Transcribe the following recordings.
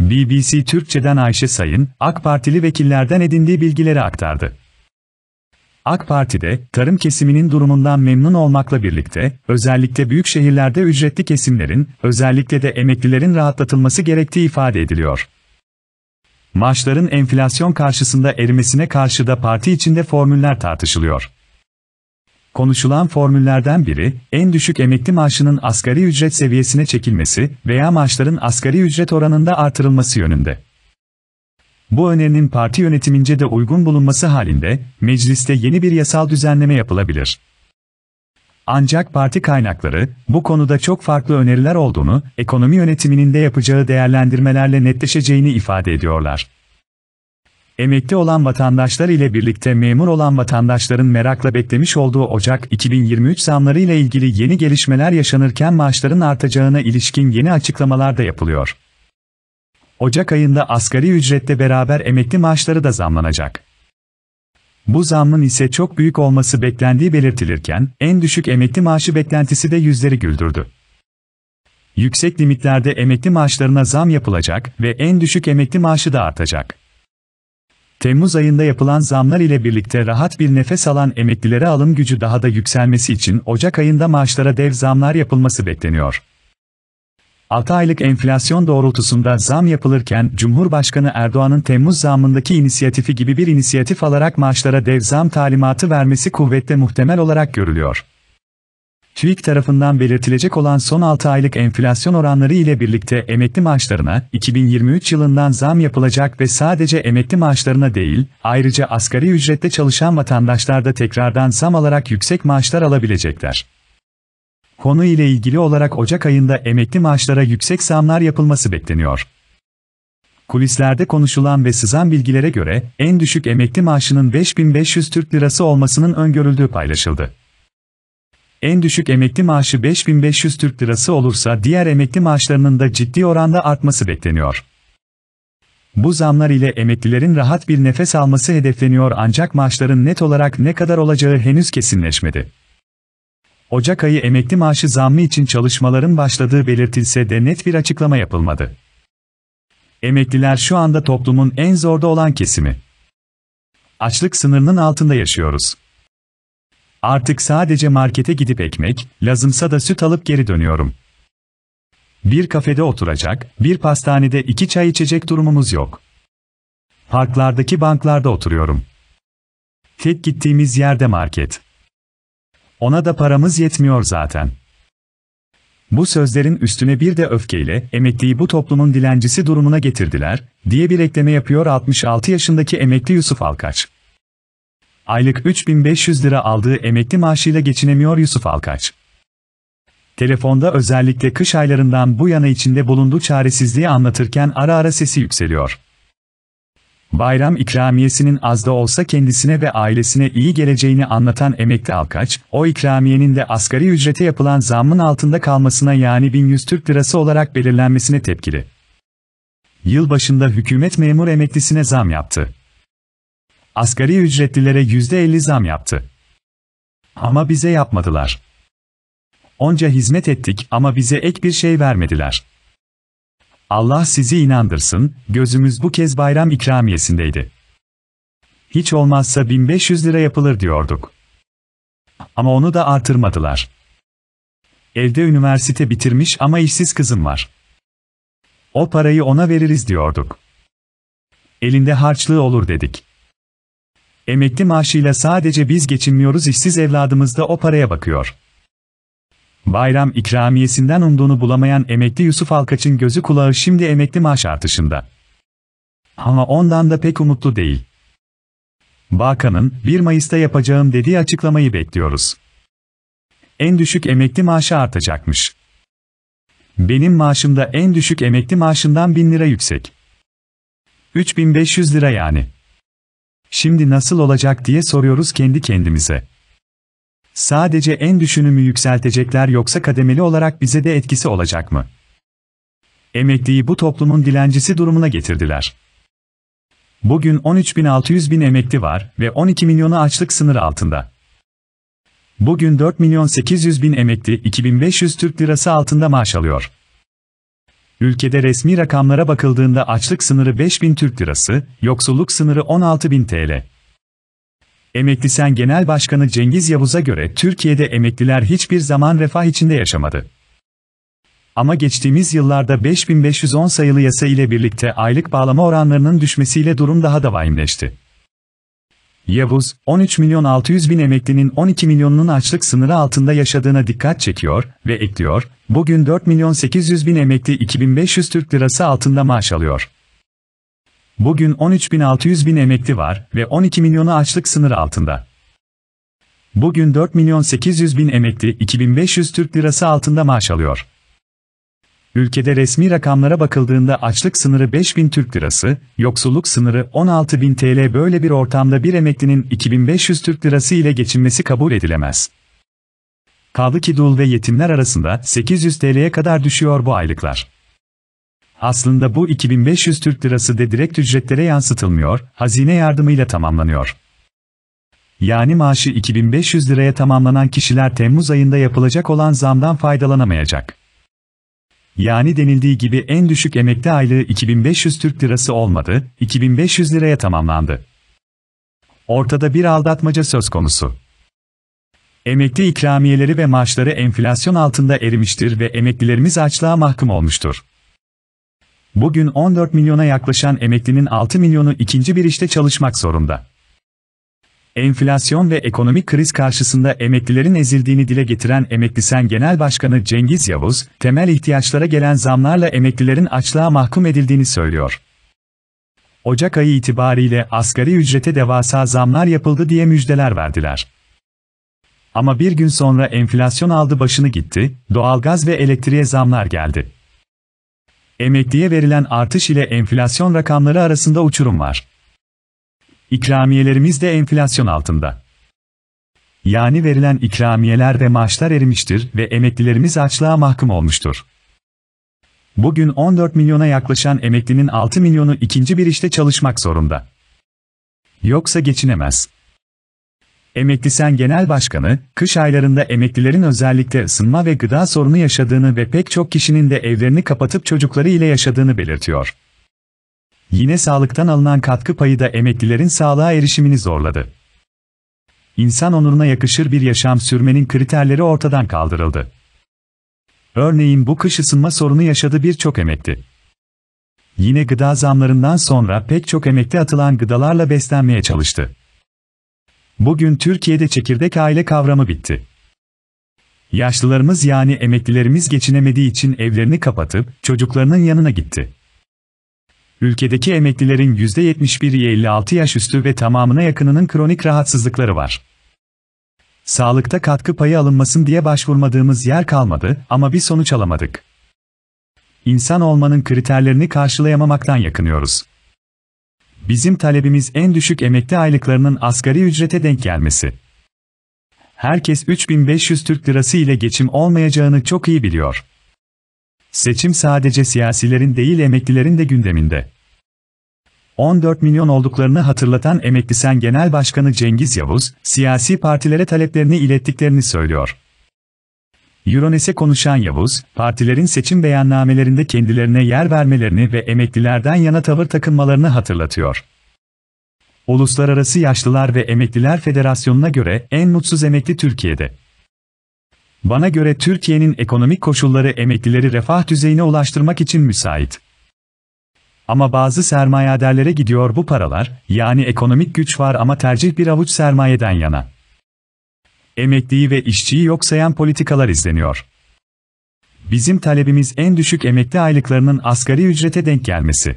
BBC Türkçe'den Ayşe Sayın, AK Partili vekillerden edindiği bilgileri aktardı. AK Parti'de, tarım kesiminin durumundan memnun olmakla birlikte, özellikle büyük şehirlerde ücretli kesimlerin, özellikle de emeklilerin rahatlatılması gerektiği ifade ediliyor. Maaşların enflasyon karşısında erimesine karşı da parti içinde formüller tartışılıyor. Konuşulan formüllerden biri, en düşük emekli maaşının asgari ücret seviyesine çekilmesi veya maaşların asgari ücret oranında artırılması yönünde. Bu önerinin parti yönetimince de uygun bulunması halinde, mecliste yeni bir yasal düzenleme yapılabilir. Ancak parti kaynakları, bu konuda çok farklı öneriler olduğunu, ekonomi yönetiminin de yapacağı değerlendirmelerle netleşeceğini ifade ediyorlar. Emekli olan vatandaşlar ile birlikte memur olan vatandaşların merakla beklemiş olduğu Ocak 2023 zamları ile ilgili yeni gelişmeler yaşanırken maaşların artacağına ilişkin yeni açıklamalar da yapılıyor. Ocak ayında asgari ücretle beraber emekli maaşları da zamlanacak. Bu zammın ise çok büyük olması beklendiği belirtilirken, en düşük emekli maaşı beklentisi de yüzleri güldürdü. Yüksek limitlerde emekli maaşlarına zam yapılacak ve en düşük emekli maaşı da artacak. Temmuz ayında yapılan zamlar ile birlikte rahat bir nefes alan emeklilere alım gücü daha da yükselmesi için Ocak ayında maaşlara dev zamlar yapılması bekleniyor. 6 aylık enflasyon doğrultusunda zam yapılırken Cumhurbaşkanı Erdoğan'ın Temmuz zamındaki inisiyatifi gibi bir inisiyatif alarak maaşlara dev zam talimatı vermesi kuvvetle muhtemel olarak görülüyor. TÜİK tarafından belirtilecek olan son 6 aylık enflasyon oranları ile birlikte emekli maaşlarına 2023 yılından zam yapılacak ve sadece emekli maaşlarına değil, ayrıca asgari ücrette çalışan vatandaşlar da tekrardan zam alarak yüksek maaşlar alabilecekler. Konu ile ilgili olarak Ocak ayında emekli maaşlara yüksek zamlar yapılması bekleniyor. Kulislerde konuşulan ve sızan bilgilere göre en düşük emekli maaşının 5500 Türk Lirası olmasının öngörüldüğü paylaşıldı en düşük emekli maaşı 5500 Türk Lirası olursa diğer emekli maaşlarının da ciddi oranda artması bekleniyor. Bu zamlar ile emeklilerin rahat bir nefes alması hedefleniyor ancak maaşların net olarak ne kadar olacağı henüz kesinleşmedi. Ocak ayı emekli maaşı zammı için çalışmaların başladığı belirtilse de net bir açıklama yapılmadı. Emekliler şu anda toplumun en zorda olan kesimi. Açlık sınırının altında yaşıyoruz. Artık sadece markete gidip ekmek, lazımsa da süt alıp geri dönüyorum. Bir kafede oturacak, bir pastanede iki çay içecek durumumuz yok. Parklardaki banklarda oturuyorum. Tek gittiğimiz yerde market. Ona da paramız yetmiyor zaten. Bu sözlerin üstüne bir de öfkeyle emekliyi bu toplumun dilencisi durumuna getirdiler diye bir ekleme yapıyor 66 yaşındaki emekli Yusuf Alkaç. Aylık 3500 lira aldığı emekli maaşıyla geçinemiyor Yusuf Alkaç. Telefonda özellikle kış aylarından bu yana içinde bulunduğu çaresizliği anlatırken ara ara sesi yükseliyor. Bayram ikramiyesinin az da olsa kendisine ve ailesine iyi geleceğini anlatan emekli Alkaç, o ikramiyenin de asgari ücrete yapılan zammın altında kalmasına yani 1100 Türk Lirası olarak belirlenmesine tepkili. Yıl başında hükümet memur emeklisine zam yaptı. Asgari ücretlilere %50 zam yaptı. Ama bize yapmadılar. Onca hizmet ettik ama bize ek bir şey vermediler. Allah sizi inandırsın, gözümüz bu kez bayram ikramiyesindeydi. Hiç olmazsa 1500 lira yapılır diyorduk. Ama onu da artırmadılar. Evde üniversite bitirmiş ama işsiz kızım var. O parayı ona veririz diyorduk. Elinde harçlığı olur dedik. Emekli maaşıyla sadece biz geçinmiyoruz işsiz evladımız da o paraya bakıyor. Bayram ikramiyesinden umduğunu bulamayan emekli Yusuf Alkaç'ın gözü kulağı şimdi emekli maaş artışında. Ama ondan da pek umutlu değil. Bakan'ın 1 Mayıs'ta yapacağım dediği açıklamayı bekliyoruz. En düşük emekli maaşı artacakmış. Benim maaşımda en düşük emekli maaşından 1000 lira yüksek. 3500 lira yani. Şimdi nasıl olacak diye soruyoruz kendi kendimize. Sadece en düşünümü yükseltecekler yoksa kademeli olarak bize de etkisi olacak mı? Emekliyi bu toplumun dilencisi durumuna getirdiler. Bugün 13.600 bin emekli var ve 12 milyonu açlık sınırı altında. Bugün 4 milyon 800 bin emekli 2500 Türk lirası altında maaş alıyor. Ülkede resmi rakamlara bakıldığında açlık sınırı 5000 Türk Lirası, yoksulluk sınırı 16000 TL. Emeklisen Genel Başkanı Cengiz Yavuz'a göre Türkiye'de emekliler hiçbir zaman refah içinde yaşamadı. Ama geçtiğimiz yıllarda 5510 sayılı yasa ile birlikte aylık bağlama oranlarının düşmesiyle durum daha da vahimleşti. Yavuz, 13 milyon 600 bin emeklinin 12 milyonunun açlık sınırı altında yaşadığına dikkat çekiyor ve ekliyor, bugün 4 milyon 800 bin emekli 2500 Türk lirası altında maaş alıyor. Bugün 13.600 bin emekli var ve 12 milyonu açlık sınırı altında. Bugün 4 milyon 800 bin emekli 2500 Türk lirası altında maaş alıyor. Ülkede resmi rakamlara bakıldığında açlık sınırı 5000 Türk Lirası, yoksulluk sınırı 16000 TL böyle bir ortamda bir emeklinin 2500 Türk Lirası ile geçinmesi kabul edilemez. Kaldı ki dul ve yetimler arasında 800 TL'ye kadar düşüyor bu aylıklar. Aslında bu 2500 Türk Lirası de direkt ücretlere yansıtılmıyor, hazine yardımıyla tamamlanıyor. Yani maaşı 2500 liraya tamamlanan kişiler Temmuz ayında yapılacak olan zamdan faydalanamayacak. Yani denildiği gibi en düşük emekli aylığı 2500 Türk lirası olmadı, 2500 liraya tamamlandı. Ortada bir aldatmaca söz konusu. Emekli ikramiyeleri ve maaşları enflasyon altında erimiştir ve emeklilerimiz açlığa mahkum olmuştur. Bugün 14 milyona yaklaşan emeklinin 6 milyonu ikinci bir işte çalışmak zorunda. Enflasyon ve ekonomik kriz karşısında emeklilerin ezildiğini dile getiren Emeklisen Genel Başkanı Cengiz Yavuz, temel ihtiyaçlara gelen zamlarla emeklilerin açlığa mahkum edildiğini söylüyor. Ocak ayı itibariyle asgari ücrete devasa zamlar yapıldı diye müjdeler verdiler. Ama bir gün sonra enflasyon aldı başını gitti, doğalgaz ve elektriğe zamlar geldi. Emekliye verilen artış ile enflasyon rakamları arasında uçurum var. İkramiyelerimiz de enflasyon altında. Yani verilen ikramiyeler ve maaşlar erimiştir ve emeklilerimiz açlığa mahkum olmuştur. Bugün 14 milyona yaklaşan emeklinin 6 milyonu ikinci bir işte çalışmak zorunda. Yoksa geçinemez. Emekli Sen Genel Başkanı, kış aylarında emeklilerin özellikle ısınma ve gıda sorunu yaşadığını ve pek çok kişinin de evlerini kapatıp çocukları ile yaşadığını belirtiyor. Yine sağlıktan alınan katkı payı da emeklilerin sağlığa erişimini zorladı. İnsan onuruna yakışır bir yaşam sürmenin kriterleri ortadan kaldırıldı. Örneğin bu kış ısınma sorunu yaşadı birçok emekli. Yine gıda zamlarından sonra pek çok emekli atılan gıdalarla beslenmeye çalıştı. Bugün Türkiye'de çekirdek aile kavramı bitti. Yaşlılarımız yani emeklilerimiz geçinemediği için evlerini kapatıp çocuklarının yanına gitti. Ülkedeki emeklilerin %71'i 56 yaş üstü ve tamamına yakınının kronik rahatsızlıkları var. Sağlıkta katkı payı alınmasın diye başvurmadığımız yer kalmadı ama bir sonuç alamadık. İnsan olmanın kriterlerini karşılayamamaktan yakınıyoruz. Bizim talebimiz en düşük emekli aylıklarının asgari ücrete denk gelmesi. Herkes 3500 Türk lirası ile geçim olmayacağını çok iyi biliyor. Seçim sadece siyasilerin değil emeklilerin de gündeminde. 14 milyon olduklarını hatırlatan Emeklisen Genel Başkanı Cengiz Yavuz, siyasi partilere taleplerini ilettiklerini söylüyor. Euronese konuşan Yavuz, partilerin seçim beyannamelerinde kendilerine yer vermelerini ve emeklilerden yana tavır takınmalarını hatırlatıyor. Uluslararası Yaşlılar ve Emekliler Federasyonu'na göre en mutsuz emekli Türkiye'de. Bana göre Türkiye'nin ekonomik koşulları emeklileri refah düzeyine ulaştırmak için müsait. Ama bazı sermayedarlere gidiyor bu paralar, yani ekonomik güç var ama tercih bir avuç sermayeden yana. Emekliyi ve işçiyi yok sayan politikalar izleniyor. Bizim talebimiz en düşük emekli aylıklarının asgari ücrete denk gelmesi.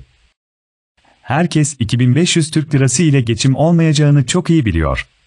Herkes 2500 Türk lirası ile geçim olmayacağını çok iyi biliyor.